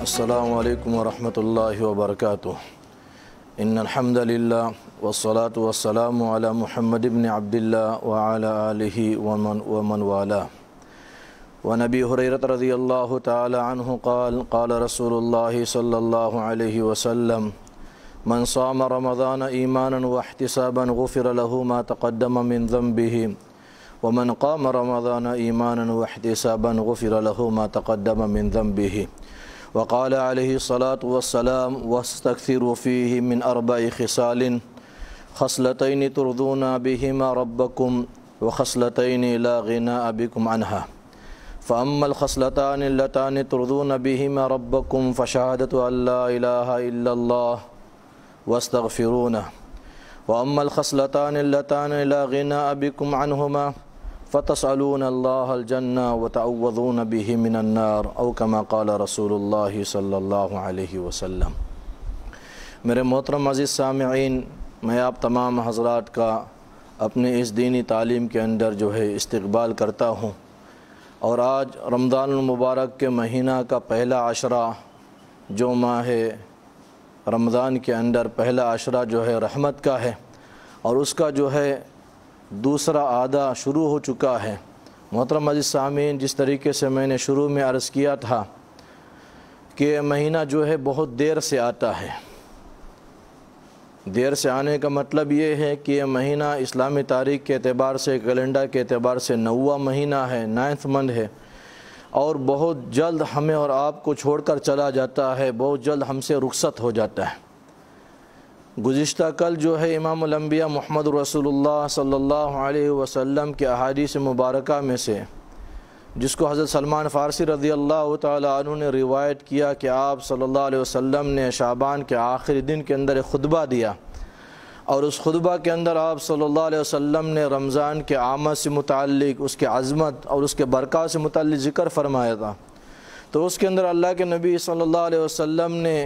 السلام عليكم ورحمة الله وبركاته إن الحمد لله والصلاة والسلام على محمد بن عبد الله وعلى آله ومن, ومن والاه ونبي هريرة رضي الله تعالى عنه قال قال رسول الله صلى الله عليه وسلم من صام رمضان إيمانا واحتسابا غفر له ما تقدم من ذنبه ومن قام رمضان إيمانا واحتسابا غفر له ما تقدم من ذنبه وقال عليه الصلاة والسلام واستكثروا فيه من أربع خصال خصلتين ترضون بهما ربكم وخصلتين لا غناء بكم عنها فأما الخصلتان اللتان ترضون بهما ربكم فشهادة أن لا إله إلا الله واستغفرونه وأما الخصلتان اللتان لا غناء بكم عنهما फ़तसलून अल्लाहजन्ना वतवन बिही मिनन्नार अवकमा कल रसूल सल्ला वसम मेरे मोहतरम अज़ीज़ सामीन मैं आप तमाम हजरात का अपने इस दीनी तालीम के अंदर जो है इस्तबाल करता हूँ और आज रमज़ान मुबारक के महीना का पहला आशरा जो माह रमज़ान के अंदर पहला आशरा जो है रहमत का है और उसका जो है दूसरा आधा शुरू हो चुका है मोहतरम मजिद सामीन जिस तरीके से मैंने शुरू में अर्ज़ किया था कि महीना जो है बहुत देर से आता है देर से आने का मतलब ये है कि यह महीना इस्लामी तारीख के अतबार से कैलेंडर के अतबार से नवा महीना है नाइन्थ मंथ है और बहुत जल्द हमें और आपको छोड़कर चला जाता है बहुत जल्द हमसे रुखसत हो जाता है गुज्त कल जो है इमाम इमामबिया महमद रसोल्ला सल्ला वसम के अहादीस मुबारक में से जिसको हज़रत सलमान फ़ारसी रजी अल्लाह तु ने रिवायत किया कि आप सल्लल्लाहु अलैहि वसल्लम ने शाबान के आखिरी दिन के अंदर एक खुतबा दिया और उस खुतबा के अंदर आप सल्लल्लाहु अलैहि वसल्लम ने रमज़ान के आमद से मुतक उसके अज़मत और उसके बरक़ा से मुतल ज़िक्र फरमाया था तो उसके अंदर अल्लाह के नबी सल्ला वसम ने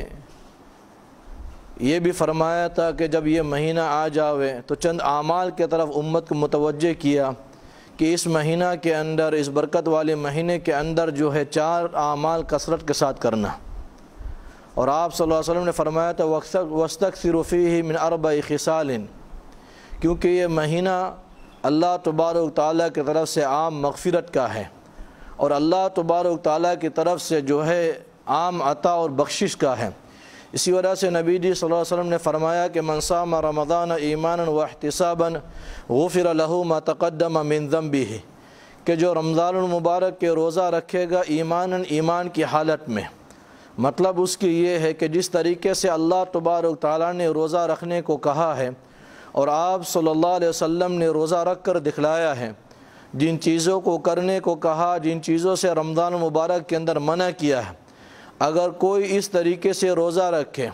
ये भी फरमाया था कि जब ये महीना आ जावे तो चंद आमाल के तरफ उम्मत को मुतवजह किया कि इस महीना के अंदर इस बरकत वाले महीने के अंदर जो है चार आमाल कसरत के साथ करना और आप सल्लल्लाहु अलैहि वसल्लम ने फरमाया था वक्सक वस्तक सिरफ़ी ही मिन अरब खिसालिन क्योंकि ये महीना अल्लाह तबारक ताली की तरफ से आम मगफ़रत का है और अल्लाह तबारक ताली की तरफ से जो है आम अता और बख्शिश का है इसी वजह से नबी जी वसम ने फरमाया कि मनसाम रमदान ईमान व अहतसाबन गफिर लहू मतकदम मिनजम भी है कि जो रमज़ानमबारक के रोज़ा रखेगा ईमान ईमान की हालत में मतलब उसकी ये है कि जिस तरीके से अल्लाह तबारक ताली ने रोज़ा रखने को कहा है और आप सल्ला वम ने रोज़ा रख कर दिखलाया है जिन चीज़ों को करने को कहा जिन चीज़ों से रमज़ान मुबारक के अंदर मना किया है अगर कोई इस तरीके से रोज़ा रखे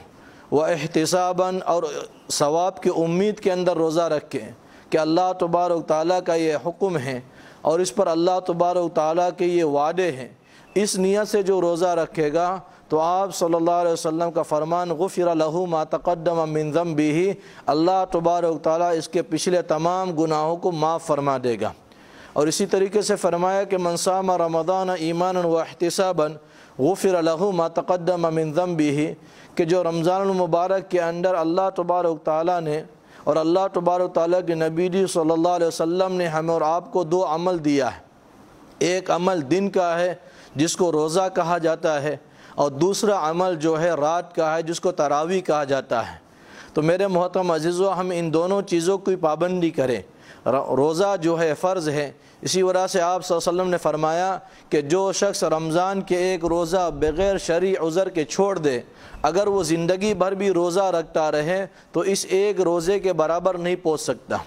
व एहतसाबन और सवाब की उम्मीद के अंदर रोज़ा रखें कि अल्लाह तबारक ताली का ये हुक्म है और इस पर अल्लाह तबारक ताली के ये वादे हैं इस नीयत से जो रोज़ा रखेगा तो आप सल्लल्लाहु अलैहि वसल्लम का फ़रमान गफ़िर लहू तकदम मिनज़म भी ही अल्लाह तबारक ताली इसके पिछले तमाम गुनाहों को माफ़ फरमा देगा और इसी तरीके से फरमाया कि मनसामा रमदान ईमान व अहतसाबन गफ़िर लहू मतकदम अमिनज़म भी ही कि जो रमज़ानमबारक के अंदर अल्लाह तबारक ताली ने और अल्लाह तबारक ताली के नबी सल्ला वसम ने हमें और आपको दो अमल दिया है एक अमल दिन का है जिसको रोज़ा कहा जाता है और दूसरा अमल जो है रात का है जिसको तरावी कहा जाता है तो मेरे मोहतम अजीज़ों हम इन दोनों चीज़ों की पाबंदी करें रोज़ा जो है फ़र्ज़ है इसी वजह से आप वसल्लम ने फरमाया कि जो शख्स रमज़ान के एक रोज़ा बग़ैर शरी उज़र के छोड़ दे अगर वो ज़िंदगी भर भी रोज़ा रखता रहे तो इस एक रोज़े के बराबर नहीं पहुँच सकता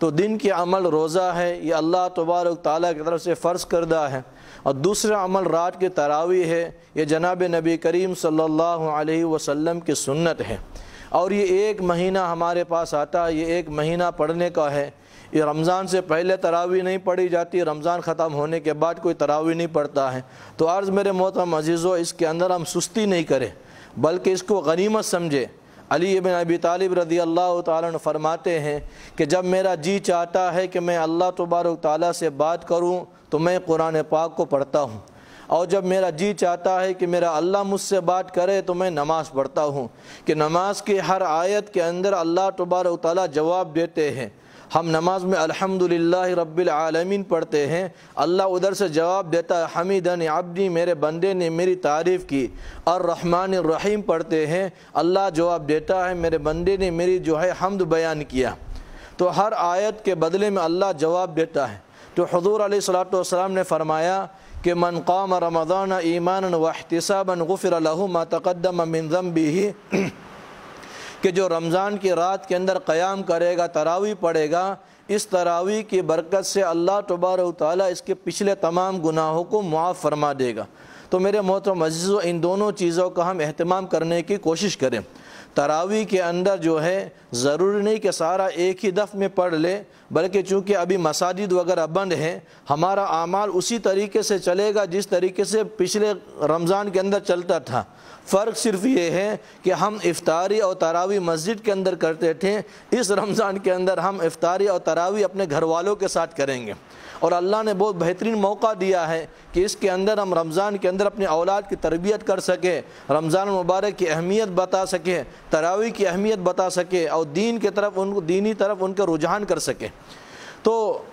तो दिन के अमल रोज़ा है ये अल्लाह तबारक ताली की तरफ से फ़र्ज़ करदा है और दूसरा अमल रात के तरावी है ये जनाब नबी करीम सल्लल्लाहु अलैहि वसल्लम की सुन्नत है और ये एक महीना हमारे पास आता है ये एक महीना पढ़ने का है ये रमज़ान से पहले तरावी नहीं पढ़ी जाती रमज़ान ख़त्म होने के बाद कोई तरावी नहीं पढ़ता है तो अर्ज़ मेरे मोहतरम अजीज़ों इसके अंदर हम सुस्ती नहीं करें बल्कि इसको गनीमत समझें अली बिन अबी तालिब रदी अल्लाह तरमाते फरमाते हैं कि जब मेरा जी चाहता है कि मैं अल्लाह तबारक ताली से बात करूँ तो मैं कुरान पाक को पढ़ता हूँ और जब मेरा जी चाहता है कि मेरा अल्लाह मुझसे बात करे तो मैं नमाज़ पढ़ता हूँ कि नमाज की हर आयत के अंदर अल्लाह तबारक ताली जवाब देते हैं हम नमाज में अल्हम्दुलिल्लाह रब्बिल आलमीन पढ़ते हैं अल्लाह उधर से जवाब देता है हमीदन आबदी मेरे बंदे ने मेरी तारीफ़ की और रहमान रहीम पढ़ते हैं अल्लाह जवाब देता है मेरे बंदे ने मेरी जो है हमद बयान किया तो हर आयत के बदले में अल्लाह जवाब देता है तो हजूर सलाम ने फरमाया कि मन काम रमज़ान ईमान वहतसाबन गफ़िर लहू मतकदम मिनज़म भी कि जो रमज़ान की रात के अंदर क़याम करेगा तरावी पड़ेगा इस तरावी की बरकत से अल्लाह तबार ताली इसके पिछले तमाम गुनाहों को मुआफ़ फरमा देगा तो मेरे मोहतरम अजीज़ों इन दोनों चीज़ों का हम अहतमाम करने की कोशिश करें तरावी के अंदर जो है ज़रूरी नहीं कि सारा एक ही दफ़ में पढ़ ले बल्कि चूँकि अभी मसाजिद वगैरह बंद हैं हमारा आमाल उसी तरीके से चलेगा जिस तरीके से पिछले रमज़ान के अंदर चलता था फ़र्क सिर्फ ये है कि हम इफ्तारी और तरावी मस्जिद के अंदर करते थे इस रमज़ान के अंदर हम इफ्तारी और तरावी अपने घर वालों के साथ करेंगे और अल्लाह ने बहुत बेहतरीन मौका दिया है कि इसके अंदर हम रमज़ान के अंदर अपने औलाद की तरबियत कर सकें रमज़ान मुबारक की अहमियत बता सकें तरावी की अहमियत बता सकें और दीन के तरफ उनको दीनी तरफ उनका रुझान कर सकें तो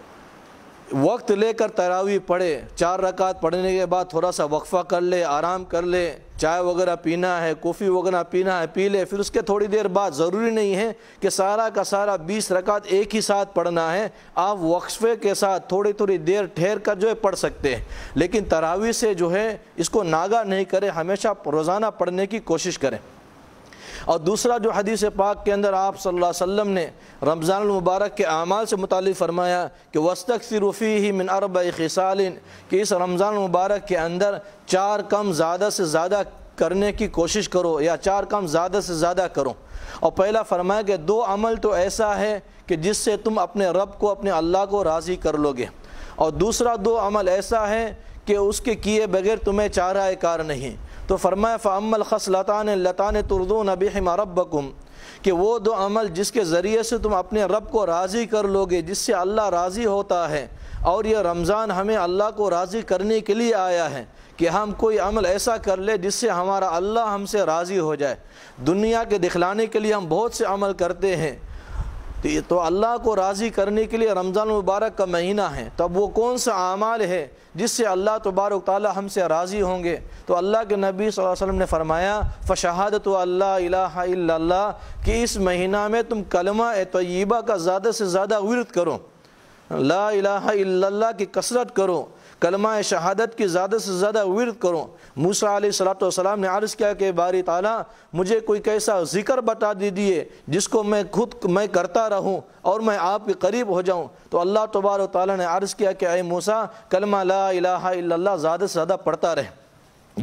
वक्त लेकर तरावी पढ़े चार रकात पढ़ने के बाद थोड़ा सा वक्फ़ा कर ले आराम कर ले चाय वगैरह पीना है कॉफ़ी वगैरह पीना है पी ले फिर उसके थोड़ी देर बाद ज़रूरी नहीं है कि सारा का सारा बीस रकात एक ही साथ पढ़ना है आप वक्फे के साथ थोड़ी थोड़ी देर ठहर कर जो है पढ़ सकते हैं लेकिन तरावी से जो है इसको नागा नहीं करें हमेशा रोज़ाना पढ़ने की कोशिश करें और दूसरा जो हदीस पाक के अंदर आप सल्लल्लाहु अलैहि वसल्लम ने रमज़ान मुबारक के अमाल से मुतल फरमाया कि वस्तक रूफ़ी ही मिन अरब खिसाल कि इस रमज़ान मुबारक के अंदर चार कम ज़्यादा से ज़्यादा करने की कोशिश करो या चार कम ज़्यादा से ज़्यादा करो और पहला फरमाया कि दो अमल तो ऐसा है कि जिससे तुम अपने रब को अपने अल्लाह को राज़ी कर लोगे और दूसरा दो अमल ऐसा है कि उसके किए बगैर तुम्हें चारा कार नहीं तो फरमाया फ़ामल खस लतान तुरदो नबी हिमा रबकुम कि वो दो अमल जिसके ज़रिए से तुम अपने रब को राज़ी कर लोगे जिससे अल्लाह राज़ी होता है और यह रमज़ान हमें अल्लाह को राज़ी करने के लिए आया है कि हम कोई अमल ऐसा कर ले जिससे हमारा अल्लाह हमसे राज़ी हो जाए दुनिया के दिखलाने के लिए हम बहुत से अमल करते हैं तो ये तो अल्लाह को राज़ी करने के लिए रमज़ान मुबारक का महीना है तब वो कौन सा अमाल है जिससे अल्लाह तबारक ताली हमसे राज़ी होंगे तो अल्लाह के नबी वसल्लम ने फरमाया फ़शहादत अल्लाह कि इस महीना में तुम कलमा तय्यबा का ज़्यादा से ज़्यादा विरत करो ला इलाहा की कसरत करो कलमा शहादत की ज़्यादा से ज़्यादा विरद करो मूसा सलाम ने अर्ज़ किया कि बारी ताला मुझे कोई कैसा ज़िक्र बता दीजिए जिसको मैं खुद मैं करता रहूँ और मैं आपके करीब हो जाऊँ तो अल्लाह तबार ने अर्ज़ किया कि अय मूसा कलमा ला ज़्यादा से ज़्यादा पढ़ता रहे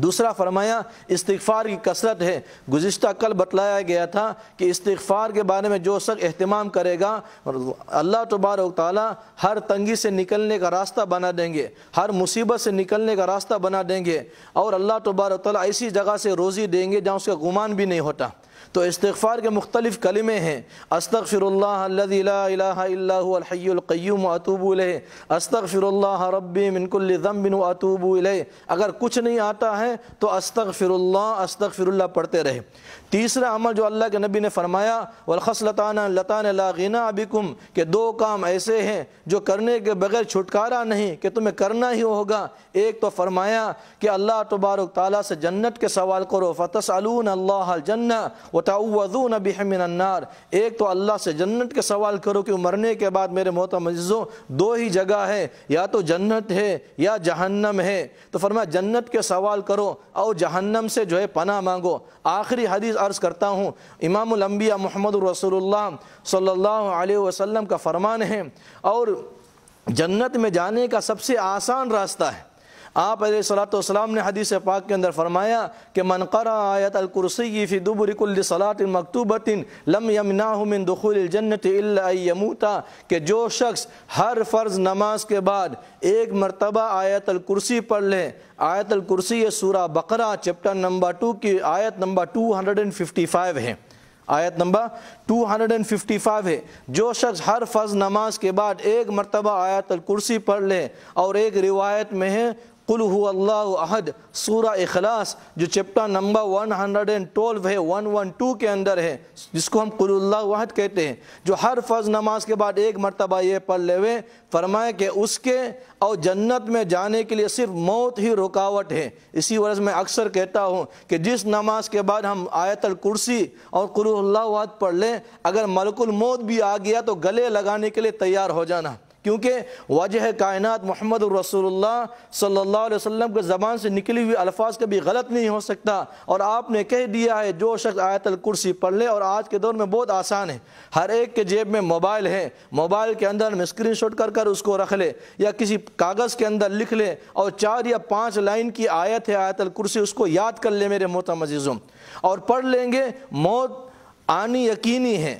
दूसरा फरमाया इस्तफ़ार की कसरत है गुज्त कल बतलाया गया था कि इस्तफ़ार के बारे में जो शख्स अहतमाम करेगा अल्लाह तबारक ताली हर तंगी से निकलने का रास्ता बना देंगे हर मुसीबत से निकलने का रास्ता बना देंगे और अल्लाह तबारक ताली ऐसी जगह से रोज़ी देंगे जहाँ उसका गुमान भी नहीं होता तो इस्तफ़ार के मुख्तलिफ़ कलमे हैं अस्तक फ़िरल्लाहल्लाम अतूबूल अस्तक फ़िरल्ला रबी मिनकुल्ज़म बिन अतूबूल अगर कुछ नहीं आता है तो अस्तक फ़िरल्ला अस्तक फ़िरल्ला पढ़ते रहे तीसरा अमल जो अल्लाह के नबी ने फ़रमाया वलखस लताना लतान लागिना अबिकुम के दो काम ऐसे हैं जो करने के बगैर छुटकारा नहीं कि तुम्हें करना ही होगा एक तो फरमाया कि अल्लाह तबारक ताली से जन्नत के सवाल करो फ़तस अल्लाह जन्ना व वतवदू नबी हमिनार एक तो अल्लाह से जन्नत के सवाल करो कि मरने के बाद मेरे मोहतमजों दो ही जगह है या तो जन्नत है या जहन्नम है तो फरमाया जन्नत के सवाल करो और जहन्नम से जो है पना मांगो आखिरी हदीस अर्ज़ करता हूँ इमामबिया मोहम्मद रसोल्ला सल्ला वसलम का फरमान है और जन्नत में जाने का सबसे आसान रास्ता है आप सलाम ने हदीस पाक के अंदर फरमाया कि मनकर आयत अलकुरसी फ़ी दुबरिकुल सलात मकतूबतिन लम यमनामिन दखुलजन्नत यमूता जो शख्स हर फ़र्ज़ नमाज के बाद एक मरतबा आयत अलकुरसी पढ़ लें आयत अलकुरसी सूरा बकरा चैप्टर नंबर टू की आयत number two hundred and fifty five है आयत नंबर 255 है जो शख्स हर फर्ज नमाज के बाद एक मरतबा आयत कुर्सी पढ़ ले और एक रिवायत में है अहद सूरा अखलास जो chapter number one hundred and twelve है वन वन टू के अंदर है जिसको हम कुल्लाहद कहते हैं जो हर फ़र्ज़ नमाज के बाद एक मरतबा ये पढ़ लेवे फरमाए कि उसके और जन्नत में जाने के लिए सिर्फ मौत ही रुकावट है इसी वर्ष मैं अक्सर कहता हूँ कि जिस नमाज के बाद हम आयतल कुर्सी और कुल्लाहद पढ़ लें अगर मलकुल मौत भी आ गया तो गले लगाने के लिए तैयार हो जाना क्योंकि वजह कायनत मोहम्मद रसोल्ला सल्ला वसम के ज़बान से निकली हुई अल्फाज कभी गलत नहीं हो सकता और आपने कह दिया है जो शख्स आयतल कुर्सी पढ़ ले और आज के दौर में बहुत आसान है हर एक के जेब में मोबाइल है मोबाइल के अंदर हम स्क्रीन शॉट कर कर उसको रख ले या किसी कागज़ के अंदर लिख ले और चार या पाँच लाइन की आयत है आयतल कुर्सी उसको याद कर ले मेरे मोहतम अजीज़ों और पढ़ लेंगे मौत आनी यकीनी है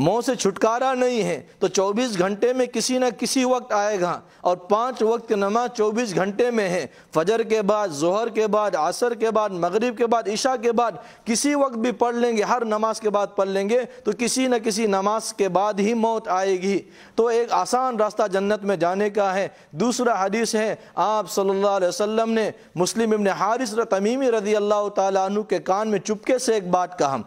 मौत से छुटकारा नहीं है तो 24 घंटे में किसी ना किसी वक्त आएगा और पांच वक्त नमाज 24 घंटे में है फजर के बाद जहर के बाद असर के बाद मगरिब के बाद ईशा के बाद किसी वक्त भी पढ़ लेंगे हर नमाज के बाद पढ़ लेंगे तो किसी न किसी नमाज के बाद ही मौत आएगी तो एक आसान रास्ता जन्नत में जाने का है दूसरा हदीस है आप सल्ला वसलम ने मुस्लिम इबन हारिस तमीमी रजी अल्लाह तु के कान में चुपके से एक बात कहा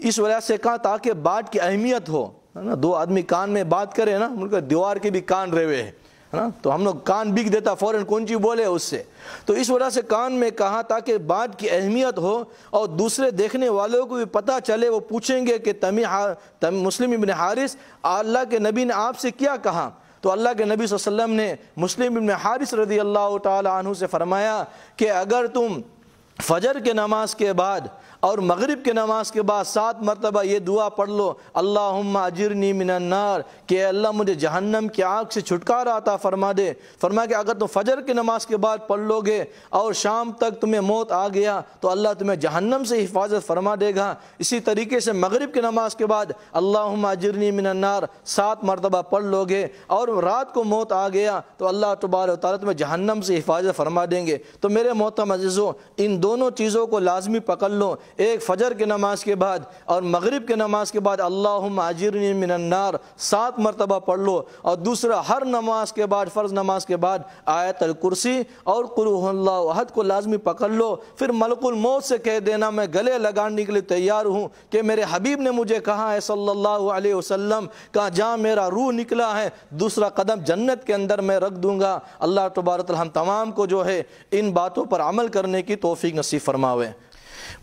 इस वजह से कहा ताकि बात की अहमियत हो है ना दो आदमी कान में बात करे ना उनका दीवार के भी कान रेवे है ना तो हम लोग कान बिक देता फ़ौरन कौन चीज़ बोले उससे तो इस वजह से कान में कहा ताकि बात की अहमियत हो और दूसरे देखने वालों को भी पता चले वो पूछेंगे कि तमी हा, तम मुस्लिम इबन हारिस अल्लाह के नबी ने आपसे क्या कहा तो अल्लाह के नबी वसल्लम ने मुस्लिम इबन हारिस रदी अल्लाह तहु से फ़रमाया कि अगर तुम फजर के नमाज के बाद और मगरिब के नमाज के बाद सात मरतबा ये दुआ पढ़ लो अल्लाह अजरनी मिनन्नार के अल्लाह मुझे जहन्नम की आग से छुटकारा आता फरमा दे फरमा कि अगर तुम फजर के नमाज के बाद पढ़ लोगे और शाम तक तुम्हें मौत आ गया तो अल्लाह तुम्हें जहन्नम से हिफाजत फरमा देगा इसी तरीके से मगरब के नमाज के बाद अल्लाह अजरनी मिनन्नार सात मरतबा पढ़ लोगे और रात को मौत आ गया तो अल्लाह तबार तारा तुम्हें जहन्नम से हिफाजत फरमा देंगे तो मेरे मोहतम अजीज़ों इन दोनों चीज़ों को लाजमी पकड़ लो एक फ़जर के नमाज के बाद और मगरिब के नमाज के बाद अल्लाह आजिरनी मिनन्नार सात मरतबा पढ़ लो और दूसरा हर नमाज के बाद फ़र्ज नमाज के बाद आयत कुर्सी और कुरहद को लाजमी पकड़ लो फिर मलकुल मौत से कह देना मैं गले लगाने के लिए तैयार हूँ कि मेरे हबीब ने मुझे कहा है सल्लल्लाहु अलैहि वसल्लम का जहाँ मेरा रूह निकला है दूसरा कदम जन्नत के अंदर मैं रख दूंगा अल्लाह तबारत हम तमाम को जो है इन बातों पर अमल करने की तोफ़ी नसीब फरमावे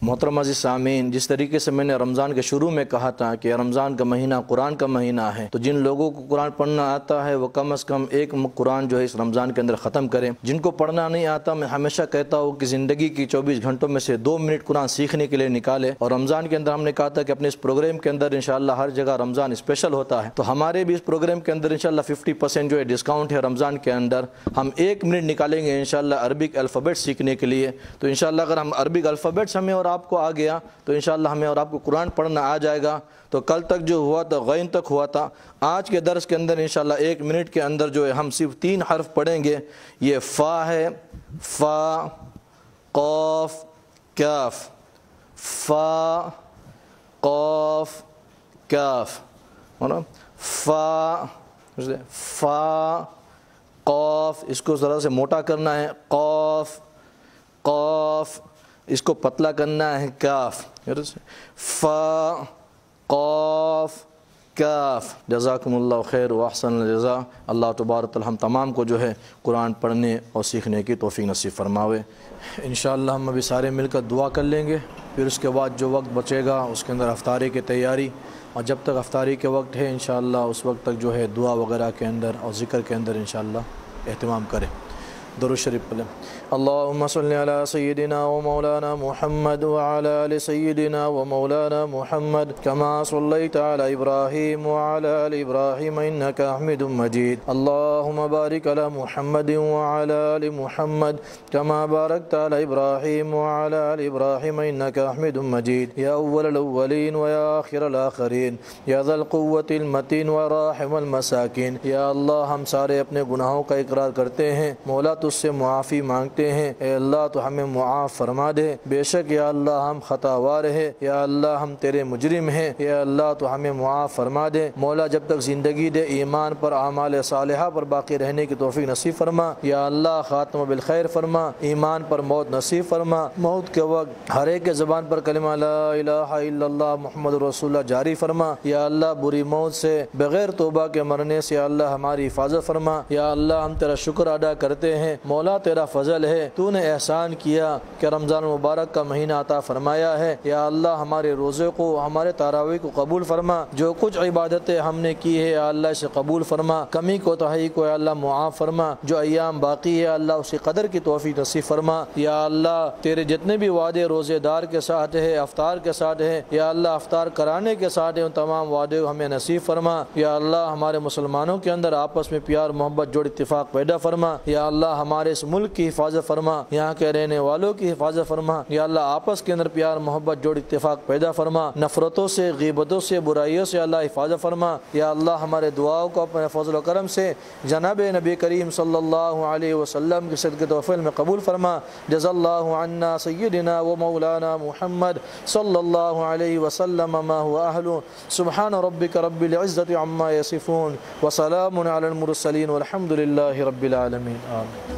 मोहतरम अज़ी सामीन जिस तरीके से मैंने रमज़ान के शुरू में कहा था कि रमज़ान का महीना कुरान का महीना है तो जिन लोगों को कुरान पढ़ना आता है वो कम अज़ कम एक कुरान जो है इस रमज़ान के अंदर ख़त्म करें जिनको पढ़ना नहीं आता मैं हमेशा कहता हूँ कि ज़िंदगी की चौबीस घंटों में से दो मिनट कुरान सीखने के लिए निकाले और रमज़ान के अंदर हमने कहा था कि अपने इस प्रोग्राम के अंदर इन हर जगह रमज़ान स्पेशल होता है तो हमारे भी इस प्रोग्राम के अंदर इनशाला फिफ्टी परसेंट जो है डिस्काउंट है रमज़ान के अंदर हम एक मिनट निकालेंगे इनशाला अरबिक अल्फ़ाबेट सीखने के लिए तो इनशाला अगर हम अरबिक अल्फ़ाबेट्स हमें और आपको आ गया तो इन हमें और आपको कुरान पढ़ना आ जाएगा तो कल तक जो हुआ था गैन तक हुआ था आज के दर्स के अंदर इन एक मिनट के अंदर जो है हम सिर्फ तीन हर्फ पढ़ेंगे ये फ़ा है फ़ा कौफ कैफ फ़ा कौफ कैफ है ना फ़ा फ़ा कौफ इसको ज़रा से मोटा करना है कौफ कौफ इसको पतला करना है काफ फ कौफ काफ जजाकमल्ला खैर वसन जजा अल्लाह तबारत हम तमाम को जो है कुरान पढ़ने और सीखने की तोफ़ी नसीब फरमावे इन हम अभी सारे मिलकर दुआ कर लेंगे फिर उसके बाद जो वक्त बचेगा उसके अंदर अफ्तारी की तैयारी और जब तक अफ्तारी के वक्त है इन उस वक्त तक जो है दुआ वगैरह के अंदर और ज़िक्र के अंदर इन अहतमाम करें दुरुशरीफ पढ़ें अल्लाम सल सैदिना व मौलाना मोहम्मद वाल सैदिना व मौलाना मोहम्मद कमा सल्लई ताल इब्राहिम वाल इब्राहिम हमिद मजीद अल्लाम बारिक अला मोहम्मद वाल मोहम्मद कमा बारक ताल इब्राहिम वाल इब्राहिम हमिद मजीद या अव्वलवलिन व या आखिरखरीन या ज़लक़वतमतिन व राहमल मसाकिन या अल्लाह हम सारे अपने गुनाहों का इकरार करते हैं मौला उससे मुआफ़ी मांगते हैं ए अल्लाह तो हमें मुआफ़ फरमा दे बेशक या अल्लाह हम ख़तावार है या अल्लाह हम तेरे मुजरिम हैं या अल्लाह तो हमें मुआफ़ फरमा दे मौला जब तक ज़िंदगी दे ईमान पर आमाल सालहा पर बाकी रहने की तोफ़ी नसीब फरमा या अल्लाह ख़ात्म बिलखैर फरमा ईमान पर मौत नसीब फरमा मौत के वक्त हर एक के ज़बान पर कलमा मोहम्मद रसोल्ला जारी फरमा या अल्लाह बुरी मौत से बग़ैर तोबा के मरने से अल्लाह हमारी हिफाजत फरमा या अल्लाह हम तेरा शुक्र अदा करते हैं हैं मौला तेरा फजल है तूने एहसान किया कि रमज़ान मुबारक का महीना आता फरमाया है या अल्लाह हमारे रोज़े को हमारे तारावी को कबूल फरमा जो कुछ इबादतें हमने की है अल्लाह से कबूल फरमा कमी को तहई को अल्लाह मुआफ़ फरमा जो अयाम बाकी है अल्लाह उसकी कदर की तोहफी नसीब फरमा या अल्लाह तेरे जितने भी वादे रोज़ेदार के साथ है अफतार के साथ है या अल्लाह अफतार कराने के साथ है उन तमाम वादे हमें नसीब फरमा या अल्लाह हमारे मुसलमानों के अंदर आपस में प्यार मोहब्बत जोड़ इतफाक़ पैदा फरमा या अल्लाह हमारे इस मुल्क की हिफाजत फरमा यहाँ के रहने वालों की हिफाजत फरमा या अल्लाह आपस के अंदर प्यार मोहब्बत जोड़ इतफाक पैदा फरमा नफरतों से गिबतों से बुराइयों से अल्लाह हिफाजत फरमा या अल्लाह हमारे दुआओं को अपने फजल करम से जनाब नबी करीम सल्ला वसलम की सद के तोफ़ल में कबूल फरमा जज़ल्ला अन्ना सैदिना व मौलाना मोहम्मद सल्ला वसलम सुबहान रबिक रबिल्ज़त अम्मा यसिफ़ून वसलमसलिन वरहमदिल्ला रबीआलमीन आमीन